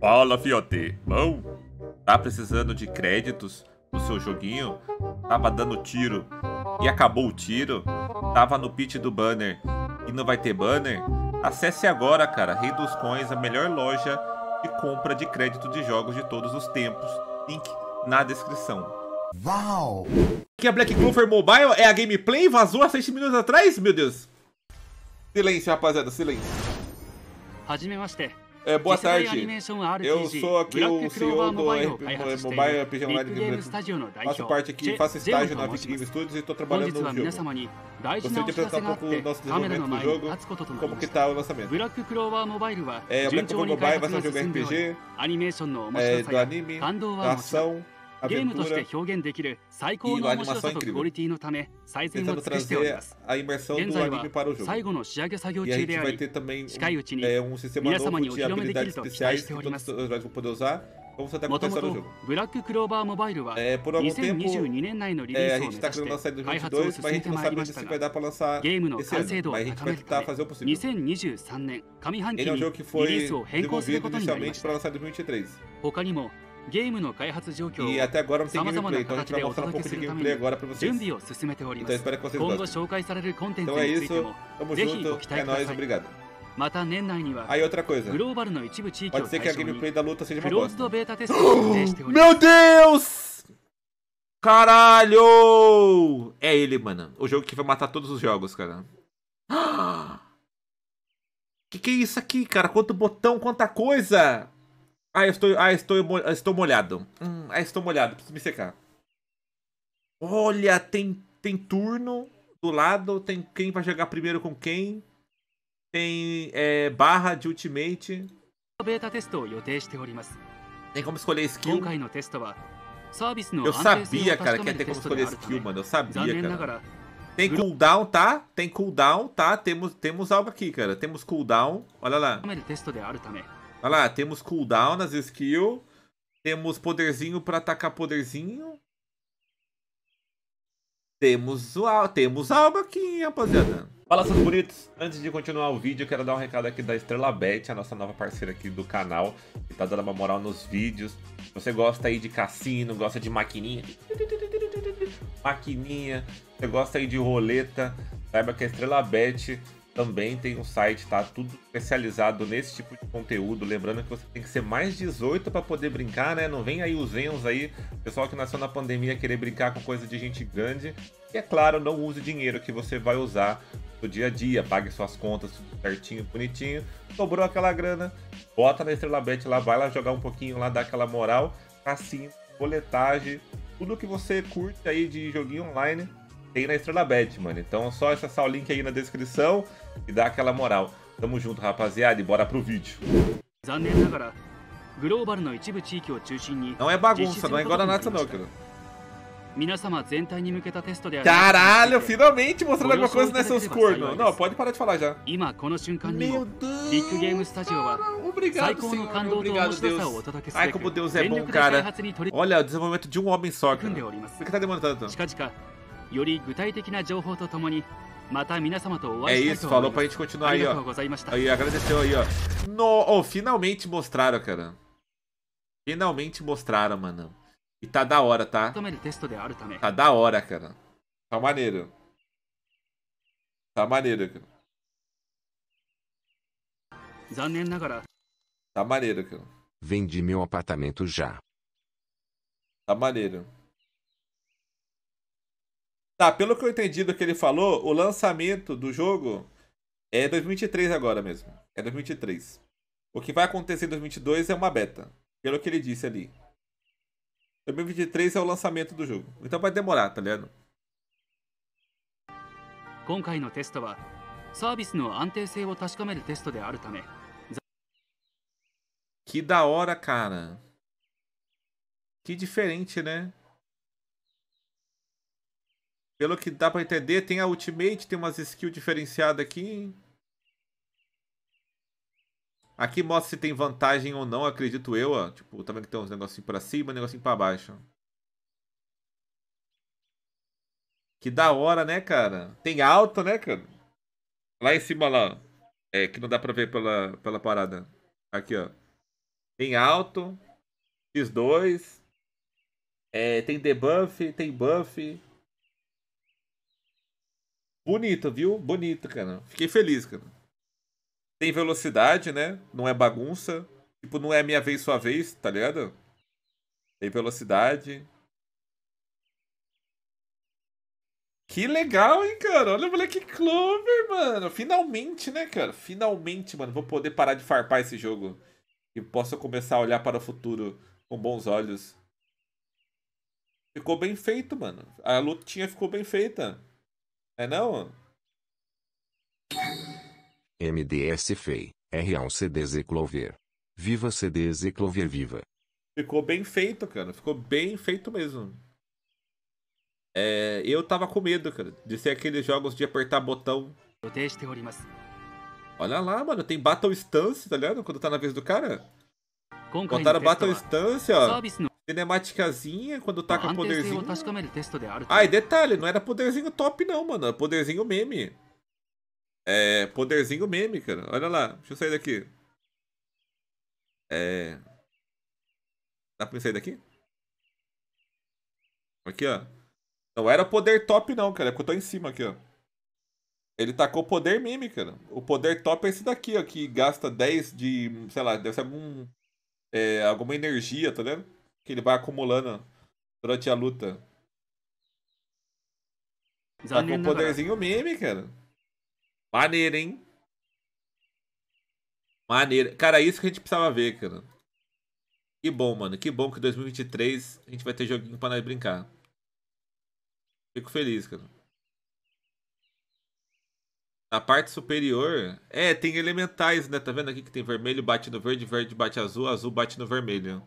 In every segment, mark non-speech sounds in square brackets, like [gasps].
Fala, fiote. Bom? Tá precisando de créditos no seu joguinho? Tava dando tiro e acabou o tiro? Tava no pit do banner e não vai ter banner? Acesse agora, cara, Rei dos Coins, a melhor loja de compra de crédito de jogos de todos os tempos. Link na descrição. Uau! Que a Black Clover Mobile é a gameplay vazou há 7 minutos atrás? Meu Deus! Silêncio, rapaziada, silêncio. É, boa é tarde. Né? Eu sou aqui o CEO do RP Mobile RPG Online Brasil. Faço parte aqui, faço estágio na Epic Game Studios e estou trabalhando no jogo. Gostaria de apresentar um pouco o nosso desenvolvimento do jogo, como que está o lançamento. É, Black Clover Mobile vai ser um jogo RPG, é, do anime, da ação, ゲームとして表現できる最高の面白さとクオリティのため最善を尽くしております。現在は最後の仕上げ作業中であり、近いうちに皆様にお披露目できると期待しております。もともとブラッククローバーモバイルは2022年内のリリースを目指して開発を進めてまいりましたがゲームの完成度を高めるため2023年上半期にリリースを変更することになりました他にも E até agora não tem gameplay, então a gente vai mostrar um pouco de gameplay agora pra vocês. Então espero que vocês gostem. Então é isso, tamo junto, é nóis, obrigado. Aí outra coisa, pode ser que a gameplay da luta seja uma bosta. Meu Deus! Caralho! É ele, mano. O jogo que vai matar todos os jogos, cara. [gasps] Que que é isso aqui, cara? Quanto botão, quanta coisa! Ah, estou, ah, estou, estou molhado. Hum, ah, estou molhado, preciso me secar. Olha, tem, tem turno do lado, tem quem vai jogar primeiro com quem. Tem é, barra de ultimate. Tem como escolher skill. Eu sabia, cara, que ia ter como escolher skill, mano. Eu sabia, cara. Tem cooldown, tá? Tem cooldown, tá? Temos, temos algo aqui, cara. Temos cooldown. Olha lá. Olha lá, temos cooldown nas skills. Temos poderzinho para atacar poderzinho. Temos, o, temos alma aqui, rapaziada. Fala, seus bonitos! Antes de continuar o vídeo, quero dar um recado aqui da Estrela Bet, a nossa nova parceira aqui do canal, que tá dando uma moral nos vídeos. Se você gosta aí de cassino, gosta de maquininha, maquininha, você gosta aí de roleta, saiba que a Estrela Bet também tem um site, tá? Tudo especializado nesse tipo de conteúdo. Lembrando que você tem que ser mais 18 para poder brincar, né? Não vem aí os Zens aí, pessoal que nasceu na pandemia querer brincar com coisa de gente grande. E é claro, não use dinheiro que você vai usar no dia a dia. Pague suas contas tudo certinho, bonitinho. Sobrou aquela grana, bota na Estrela Bet lá, vai lá jogar um pouquinho lá, dá aquela moral. assim boletagem, tudo que você curte aí de joguinho online tem na Estrela Bet, mano. Então é só acessar o link aí na descrição e dá aquela moral. Tamo junto, rapaziada, e bora pro vídeo. Não é bagunça, não é Guaranata não, cara. Caralho, finalmente mostrando alguma coisa nessas cornos. Não, pode parar de falar já. Meu Deus, cara, obrigado, Senhor. Obrigado, Deus. Ai, como Deus é bom, cara. Olha, o desenvolvimento de um homem só, cara. Por que tá demorando tanto? É isso, falou pra gente continuar aí, ó. Aí, agradeceu aí, ó. No, oh, finalmente mostraram, cara. Finalmente mostraram, mano. E tá da hora, tá? Tá da hora, cara. Tá maneiro. Tá maneiro, cara. Tá maneiro, cara. Vendi meu apartamento já. Tá maneiro. Tá, pelo que eu entendi do que ele falou, o lançamento do jogo é 2023 agora mesmo. É 2023. O que vai acontecer em 2022 é uma beta. Pelo que ele disse ali. 2023 é o lançamento do jogo. Então vai demorar, tá ligado? Que da hora, cara. Que diferente, né? Pelo que dá pra entender, tem a ultimate, tem umas skills diferenciadas aqui. Aqui mostra se tem vantagem ou não, acredito eu, ó. Tipo, também tá que tem uns negocinhos pra cima, um negocinho pra baixo. Que da hora, né, cara? Tem alta, né, cara? Lá em cima, lá. É, que não dá pra ver pela, pela parada. Aqui, ó. Tem alto. X2. É, tem debuff, tem buff. Bonita, viu? Bonita, cara. Fiquei feliz, cara. Tem velocidade, né? Não é bagunça. Tipo, não é minha vez, sua vez, tá ligado? Tem velocidade. Que legal, hein, cara? Olha o moleque Clover, mano. Finalmente, né, cara? Finalmente, mano. Vou poder parar de farpar esse jogo. E posso começar a olhar para o futuro com bons olhos. Ficou bem feito, mano. A lutinha ficou bem feita. É não? MDS Fei, R1 CDZ Clover. Viva CDZ Clover Viva. Ficou bem feito, cara. Ficou bem feito mesmo. É, eu tava com medo, cara, de ser aqueles jogos de apertar botão. Olha lá, mano, tem Battle Stance, tá ligado? Quando tá na vez do cara. Botaram Battle Stance, ó. Cinematicazinha, quando taca tá poderzinho. Ah, e detalhe, não era poderzinho top não, mano. Era poderzinho meme. É, poderzinho meme, cara. Olha lá, deixa eu sair daqui. É... Dá pra sair daqui? Aqui, ó. Não era poder top não, cara. É porque eu tô em cima aqui, ó. Ele tacou tá poder meme, cara. O poder top é esse daqui, ó. Que gasta 10 de, sei lá, deve ser algum... É, alguma energia, tá vendo? que ele vai acumulando durante a luta. Tá com um poderzinho meme, cara. Maneiro, hein? Maneiro. Cara, é isso que a gente precisava ver, cara. Que bom, mano. Que bom que 2023 a gente vai ter joguinho pra nós brincar. Fico feliz, cara. Na parte superior. É, tem elementais, né? Tá vendo aqui que tem vermelho bate no verde, verde bate azul, azul bate no vermelho.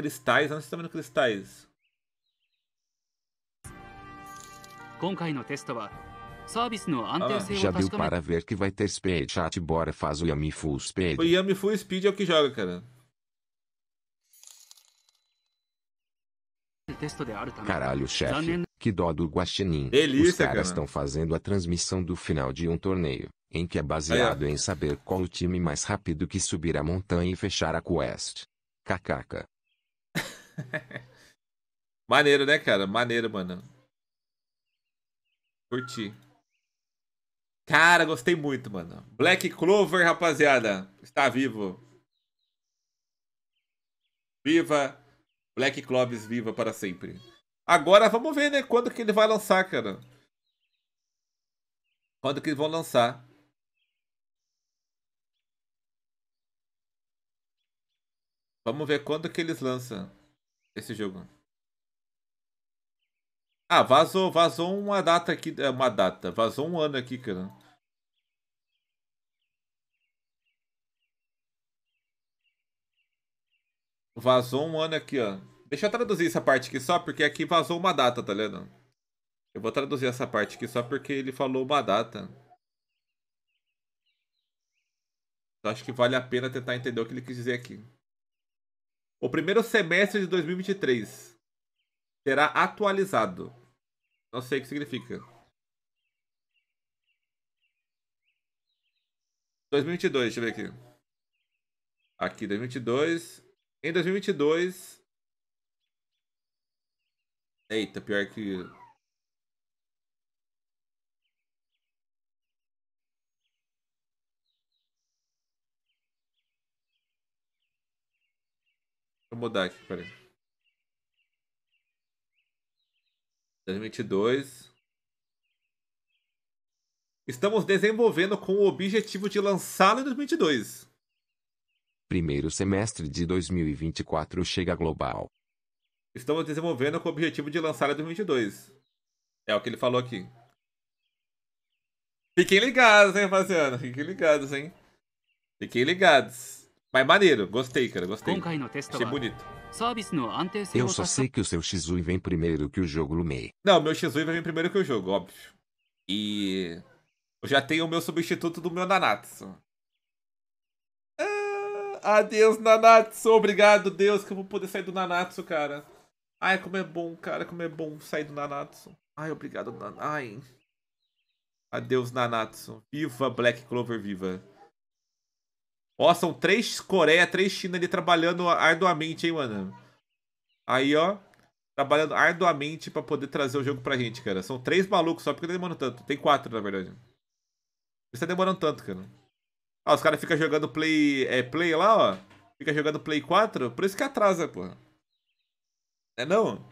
Cristais? Onde você está vendo cristais? Ah, já deu para ver que vai ter speed chat. Bora faz o Yami Full Speed. O Yami Full Speed é o que joga, cara. Caralho, chefe. Que dó do Guaxinim. Delícia, Os caras cara. estão fazendo a transmissão do final de um torneio, em que é baseado em saber qual o time mais rápido que subir a montanha e fechar a quest. Kkk. [laughs] Maneiro, né, cara? Maneiro, mano. Curti. Cara, gostei muito, mano. Black Clover, rapaziada. Está vivo. Viva. Black Clovis viva para sempre. Agora vamos ver, né? Quando que ele vai lançar, cara. Quando que eles vão lançar. Vamos ver quando que eles lançam esse jogo. Ah, vazou, vazou uma data aqui, é, uma data, vazou um ano aqui, cara. Vazou um ano aqui, ó. Deixa eu traduzir essa parte aqui só, porque aqui vazou uma data, tá ligado? Eu vou traduzir essa parte aqui só porque ele falou uma data. Então, acho que vale a pena tentar entender o que ele quis dizer aqui. O primeiro semestre de 2023 será atualizado. Não sei o que significa. 2022, deixa eu ver aqui. Aqui, 2022. Em 2022. Eita, pior que Vou mudar aqui, peraí. 2022. Estamos desenvolvendo com o objetivo de lançá-lo em 2022. Primeiro semestre de 2024 chega global. Estamos desenvolvendo com o objetivo de lançá-lo em 2022. É o que ele falou aqui. Fiquem ligados, hein, rapaziada. Fiquem ligados, hein. Fiquem ligados. Mas é maneiro, gostei, cara, gostei. Achei bonito. Eu só sei que o seu Shizui vem primeiro que o jogo Lumei. Não, meu Shizui vem primeiro que o jogo, óbvio. E eu já tenho o meu substituto do meu Nanatsu. Ah, adeus, Nanatsu. Obrigado, Deus, que eu vou poder sair do Nanatsu, cara. Ai, como é bom, cara, como é bom sair do Nanatsu. Ai, obrigado, Nanatsu. Ai. Adeus, Nanatsu. Viva Black Clover, viva. Ó, são três Coreia, três China ali trabalhando arduamente, hein, mano. Aí, ó. Trabalhando arduamente pra poder trazer o jogo pra gente, cara. São três malucos só, porque tá demorando tanto. Tem quatro, na verdade. Por isso tá demorando tanto, cara. Ah, os caras ficam jogando play, é, play lá, ó. Fica jogando Play 4, por isso que atrasa, porra. É não?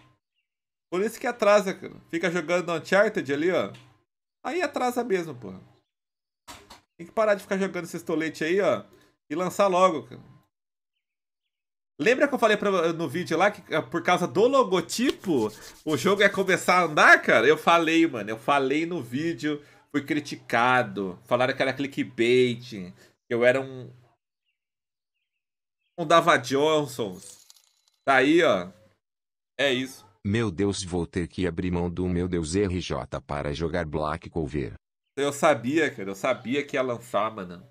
Por isso que atrasa, cara. Fica jogando Uncharted ali, ó. Aí atrasa mesmo, porra. Tem que parar de ficar jogando esse estolete aí, ó e lançar logo, cara. Lembra que eu falei pra, no vídeo lá que ah, por causa do logotipo o jogo ia começar a andar, cara? Eu falei, mano, eu falei no vídeo, fui criticado. Falaram que era clickbait, que eu era um. Um Dava Johnson. Daí, tá ó. É isso. Meu Deus, vou ter que abrir mão do meu Deus RJ para jogar Black Clover. Eu sabia, cara, eu sabia que ia lançar, mano.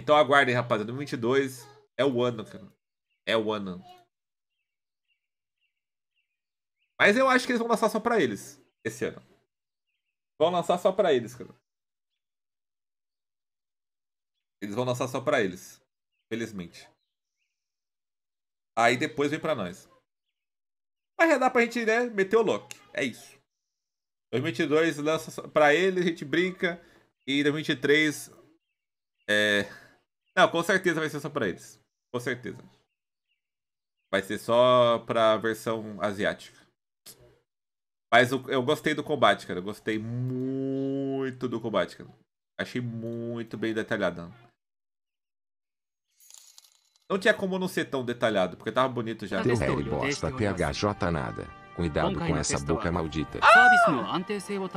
Então aguardem, rapaziada. 2022 é o ano, cara. É o ano. Mas eu acho que eles vão lançar só pra eles esse ano. Vão lançar só pra eles, cara. Eles vão lançar só pra eles. Felizmente. Aí depois vem pra nós. Mas já dá pra gente, né, meter o lock. É isso. 2022 lança pra eles, a gente brinca. E 2023 é... Não, com certeza vai ser só pra eles. Com certeza. Vai ser só pra versão asiática. Mas eu, eu gostei do combate, cara. Eu gostei muito do combate, cara. Achei muito bem detalhado. Não tinha como não ser tão detalhado, porque tava bonito já. Teu Harry bosta PHJ assim. nada. Cuidado com essa boca maldita. Ah!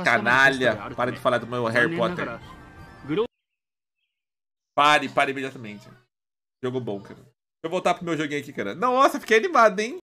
Canalha! Para de falar do meu Harry Potter. Pare, pare imediatamente. Jogo bom, cara. Deixa eu voltar pro meu joguinho aqui, cara. Nossa, fiquei animado, hein?